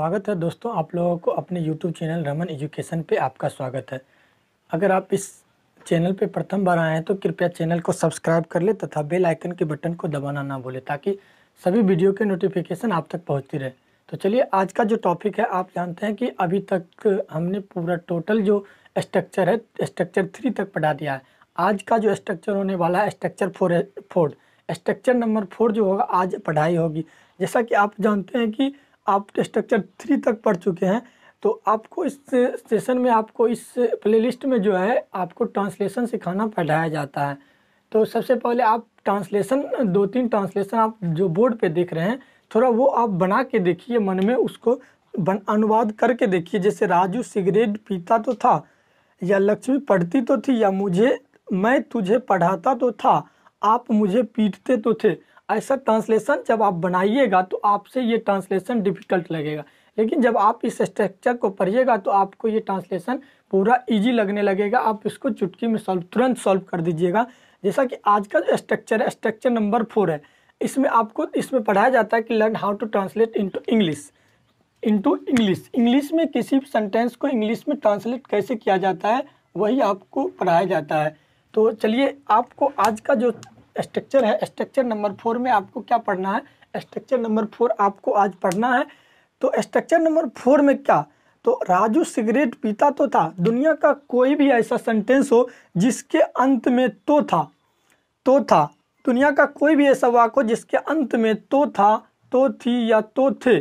स्वागत है दोस्तों आप लोगों को अपने YouTube चैनल रमन एजुकेशन पे आपका स्वागत है अगर आप इस चैनल पे प्रथम बार आए हैं तो कृपया चैनल को सब्सक्राइब कर ले तथा बेल आइकन के बटन को दबाना ना भूलें ताकि सभी वीडियो के नोटिफिकेशन आप तक पहुँचती रहे तो चलिए आज का जो टॉपिक है आप जानते हैं कि अभी तक हमने पूरा टोटल जो स्ट्रक्चर है स्ट्रक्चर थ्री तक पढ़ा दिया है आज का जो स्ट्रक्चर होने वाला है structure four four structure number four जो होगा आज पढ़ाई होगी जैसा कि आप जानते हैं कि आप स्ट्रक्चर थ्री तक पढ़ चुके हैं तो आपको इस सेशन में आपको इस प्लेलिस्ट में जो है आपको ट्रांसलेशन सिखाना पढ़ाया जाता है तो सबसे पहले आप ट्रांसलेशन दो तीन ट्रांसलेशन आप जो बोर्ड पे देख रहे हैं थोड़ा वो आप बना के देखिए मन में उसको बन, अनुवाद करके देखिए जैसे राजू सिगरेट पीता तो था या लक्ष्मी पढ़ती तो थी या मुझे मैं तुझे पढ़ाता तो था आप मुझे पीटते तो थे ऐसा ट्रांसलेशन जब आप बनाइएगा तो आपसे ये ट्रांसलेशन डिफ़िकल्ट लगेगा लेकिन जब आप इस स्ट्रक्चर को पढ़िएगा तो आपको ये ट्रांसलेशन पूरा इजी लगने लगेगा आप इसको चुटकी में सॉल्व तुरंत सॉल्व कर दीजिएगा जैसा कि आज का जो स्ट्रक्चर है स्ट्रक्चर नंबर फोर है इसमें आपको इसमें पढ़ाया जाता है कि learn how to translate into English into English English में किसी भी सेंटेंस को इंग्लिश में ट्रांसलेट कैसे किया जाता है वही आपको पढ़ाया जाता है तो चलिए आपको आज का जो स्ट्रक्चर है स्ट्रक्चर नंबर फोर में आपको क्या पढ़ना है स्ट्रक्चर नंबर फोर आपको आज पढ़ना है तो स्ट्रक्चर नंबर फोर में क्या तो राजू सिगरेट पीता तो था दुनिया का कोई भी ऐसा सेंटेंस हो जिसके अंत में तो था तो था दुनिया का कोई भी ऐसा वाक हो जिसके अंत में तो था तो थी या तो थे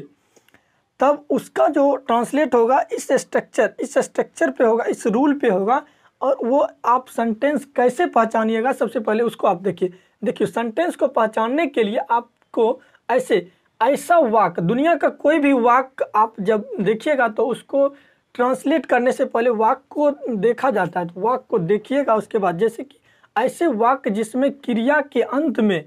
तब उसका जो ट्रांसलेट होगा इस स्ट्रक्चर इस स्ट्रक्चर पे होगा इस रूल पे होगा और वो आप सेंटेंस कैसे पहचानिएगा सबसे पहले उसको आप देखिए देखिए सेंटेंस को पहचानने के लिए आपको ऐसे ऐसा वाक दुनिया का कोई भी वाक आप जब देखिएगा तो उसको ट्रांसलेट करने से पहले वाक को देखा जाता है तो वाक को देखिएगा उसके बाद जैसे कि ऐसे वाक जिसमें क्रिया के अंत में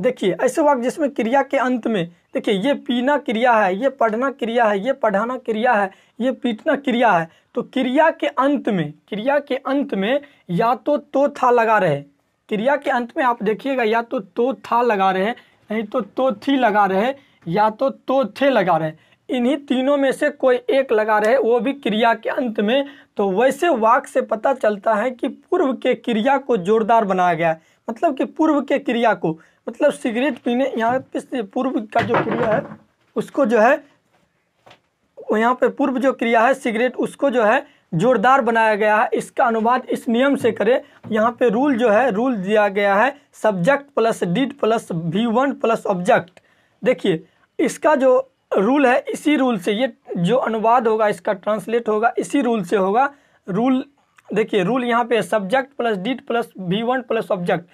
देखिए ऐसे वाक्य जिसमें क्रिया के अंत में देखिए ये पीना क्रिया है ये पढ़ना क्रिया है ये पढ़ाना क्रिया है ये पीटना क्रिया है तो क्रिया के अंत में क्रिया के अंत में या तो तो था लगा रहे क्रिया के अंत में आप देखिएगा या तो तो था लगा रहे नहीं तो तो थी लगा रहे या तो तो थे लगा रहे इन्हीं तीनों में से कोई एक लगा रहे वो भी क्रिया के अंत में तो वैसे वाक से पता चलता है कि पूर्व के क्रिया को जोरदार बनाया गया है मतलब कि पूर्व के क्रिया को मतलब सिगरेट पीने यहाँ पे पूर्व का जो क्रिया है उसको जो है यहाँ पे पूर्व जो क्रिया है सिगरेट उसको जो है जोरदार बनाया गया है इसका अनुवाद इस नियम से करें यहाँ पे रूल जो है रूल दिया गया है subject plus did plus V one plus object देखिए इसका जो रूल है इसी रूल से ये जो अनुवाद होगा इसका ट्रांसलेट होगा इसी रूल से होगा रूल देखिए रूल यहाँ पे subject plus did plus V one plus object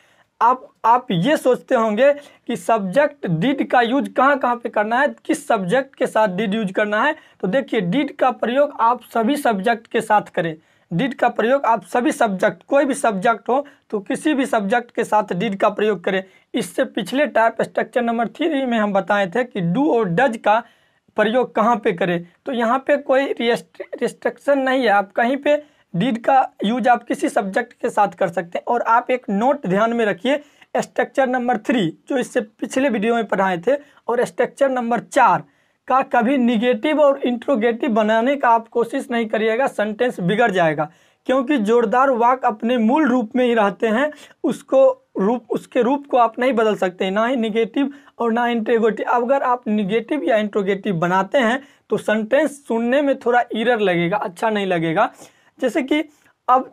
आप आप ये सोचते होंगे कि सब्जेक्ट डिड का यूज कहाँ कहाँ पे करना है किस सब्जेक्ट के साथ डिड यूज करना है तो देखिए डिड का प्रयोग आप सभी सब्जेक्ट के साथ करें डिड का प्रयोग आप सभी सब्जेक्ट कोई भी सब्जेक्ट हो तो किसी भी सब्जेक्ट के साथ डिड का प्रयोग करें इससे पिछले टाइप स्ट्रक्चर नंबर थ्री में हम बताए थे कि डू और डज का प्रयोग कहाँ पे करें तो यहाँ पे कोई रिस्ट्रिक्शन नहीं है आप कहीं पे डीड का यूज आप किसी सब्जेक्ट के साथ कर सकते हैं और आप एक नोट ध्यान में रखिए स्ट्रक्चर नंबर थ्री जो इससे पिछले वीडियो में पढ़ाए थे और स्ट्रक्चर नंबर चार का कभी निगेटिव और इंट्रोगेटिव बनाने का आप कोशिश नहीं करिएगा सेंटेंस बिगड़ जाएगा क्योंकि जोरदार वाक अपने मूल रूप में ही रहते हैं उसको रूप उसके रूप को आप नहीं बदल सकते ना ही निगेटिव और ना इंट्रोगेटिव अगर आप निगेटिव या इंट्रोगेटिव बनाते हैं तो सेंटेंस सुनने में थोड़ा इरर लगेगा अच्छा नहीं लगेगा जैसे कि अब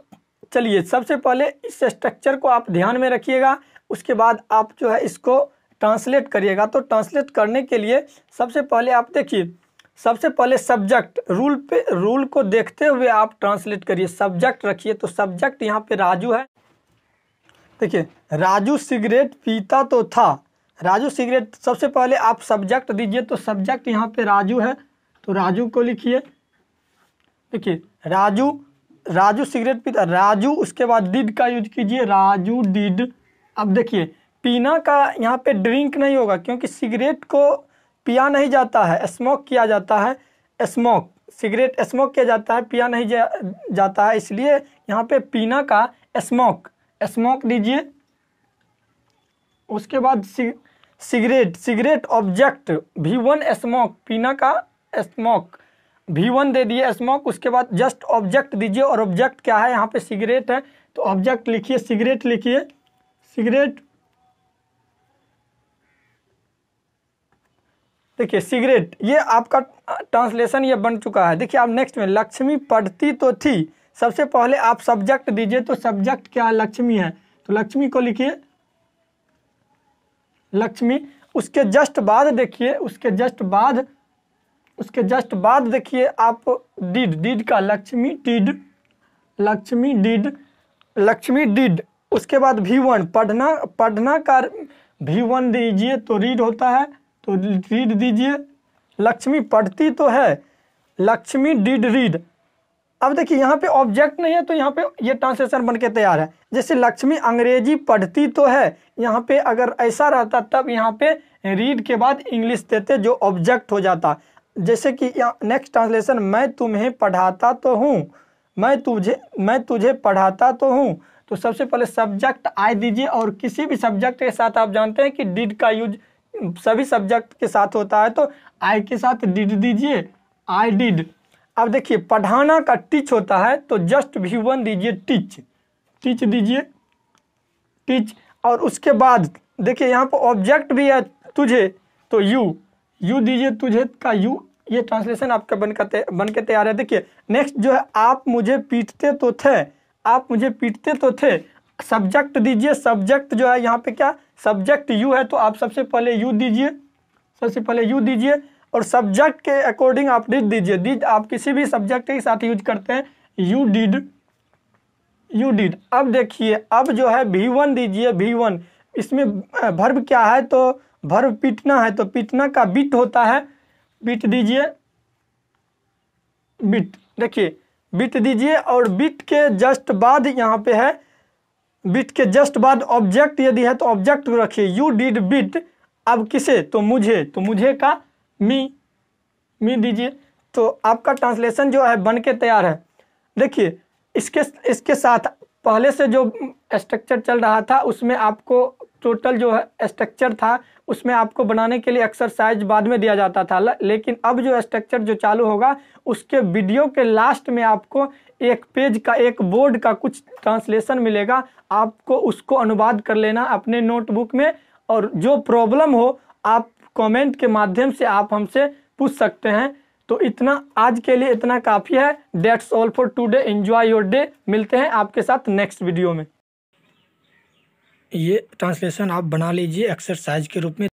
चलिए सबसे पहले इस स्ट्रक्चर को आप ध्यान में रखिएगा उसके बाद आप जो है इसको ट्रांसलेट करिएगा तो ट्रांसलेट करने के लिए सबसे पहले आप देखिए सबसे पहले सब्जेक्ट रूल पे रूल को देखते हुए आप ट्रांसलेट करिए सब्जेक्ट रखिए तो सब्जेक्ट यहाँ पे राजू है देखिए राजू सिगरेट पीता तो था राजू सिगरेट सबसे पहले आप सब्जेक्ट दीजिए तो सब्जेक्ट यहाँ पे राजू है तो राजू को लिखिए देखिए राजू राजू सिगरेट पीता राजू उसके बाद डिड का यूज कीजिए राजू डिड अब देखिए पीना का यहाँ पे ड्रिंक नहीं होगा क्योंकि सिगरेट को पिया नहीं जाता है स्मोक किया जाता है स्मोक सिगरेट स्मोक किया जाता है पिया नहीं जा, जाता है इसलिए यहाँ पे पीना का स्मोक स्मोक दीजिए उसके बाद सिगरेट सिगरेट ऑब्जेक्ट भी वन स्मोक पीना का स्मोक वी वन दे दिए स्मोक उसके बाद जस्ट ऑब्जेक्ट दीजिए और ऑब्जेक्ट क्या है यहाँ पे सिगरेट है तो ऑब्जेक्ट लिखिए सिगरेट लिखिए सिगरेट देखिए सिगरेट ये आपका ट्रांसलेशन ये बन चुका है देखिए आप नेक्स्ट में लक्ष्मी पढ़ती तो थी सबसे पहले आप सब्जेक्ट दीजिए तो सब्जेक्ट क्या लक्ष्मी है तो लक्ष्मी को लिखिए लक्ष्मी उसके जस्ट बाद देखिए उसके जस्ट बाद उसके जस्ट बाद देखिए आप डिड डिड का Lakshmi did Lakshmi did Lakshmi did उसके बाद भी वन पढ़ना पढ़ना का भी वन दीजिए तो रीड होता है तो रीड दीजिए लक्ष्मी पढ़ती तो है लक्ष्मी डिड रीड अब देखिए यहाँ पे ऑब्जेक्ट नहीं है तो यहाँ पे ये ट्रांसलेशन बन के तैयार है जैसे लक्ष्मी अंग्रेजी पढ़ती तो है यहाँ पे अगर ऐसा रहता तब यहाँ पे रीड के बाद इंग्लिश देते जो ऑब्जेक्ट हो जाता जैसे कि नेक्स्ट ट्रांसलेशन मैं तुम्हें पढ़ाता तो हूँ मैं तुझे मैं तुझे पढ़ाता तो हूँ तो सबसे पहले सब्जेक्ट आई दीजिए और किसी भी सब्जेक्ट के साथ आप जानते हैं कि डिड का यूज सभी सब्जेक्ट के साथ होता है तो आई के साथ डिड दीजिए आई डिड अब देखिए पढ़ाना का टीच होता है तो जस्ट भी वन दीजिए टीच टीच दीजिए टीच और उसके बाद देखिए यहाँ पर ऑब्जेक्ट भी है तुझे तो यू यू दीजिए तुझे का यू ये ट्रांसलेशन आपका बन कर बन के तैयार है देखिए नेक्स्ट जो है आप मुझे पीटते तो थे आप मुझे पीटते तो थे सब्जेक्ट दीजिए सब्जेक्ट जो है यहाँ पे क्या सब्जेक्ट यू है तो आप सबसे पहले यू दीजिए सबसे पहले यू दीजिए और सब्जेक्ट के अकॉर्डिंग आप डिड दीजिए डिड आप किसी भी सब्जेक्ट के साथ यूज करते हैं यू डिड यू डिड अब देखिए अब जो है भी वन दीजिए भी वन इसमें भर्व क्या है तो भर्व पीटना है तो पीटना का बिट होता है बिट दीजिए बिट देखिए बिट दीजिए और बिट के जस्ट बाद यहाँ पे है बिट के जस्ट बाद ऑब्जेक्ट यदि है तो ऑब्जेक्ट को रखिए यू डिड बिट अब किसे तो मुझे तो मुझे का मी मी दीजिए तो आपका ट्रांसलेशन जो है बन के तैयार है देखिए इसके इसके साथ पहले से जो स्ट्रक्चर चल रहा था उसमें आपको टोटल जो है स्ट्रक्चर था उसमें आपको बनाने के लिए एक्सरसाइज बाद में दिया जाता था लेकिन अब जो स्ट्रक्चर जो चालू होगा उसके वीडियो के लास्ट में आपको एक पेज का एक बोर्ड का कुछ ट्रांसलेशन मिलेगा आपको उसको अनुवाद कर लेना अपने नोटबुक में और जो प्रॉब्लम हो आप कमेंट के माध्यम से आप हमसे पूछ सकते हैं तो इतना आज के लिए इतना काफ़ी है that's all for today enjoy your day मिलते हैं आपके साथ नेक्स्ट वीडियो में ये ट्रांसलेशन आप बना लीजिए एक्सरसाइज के रूप में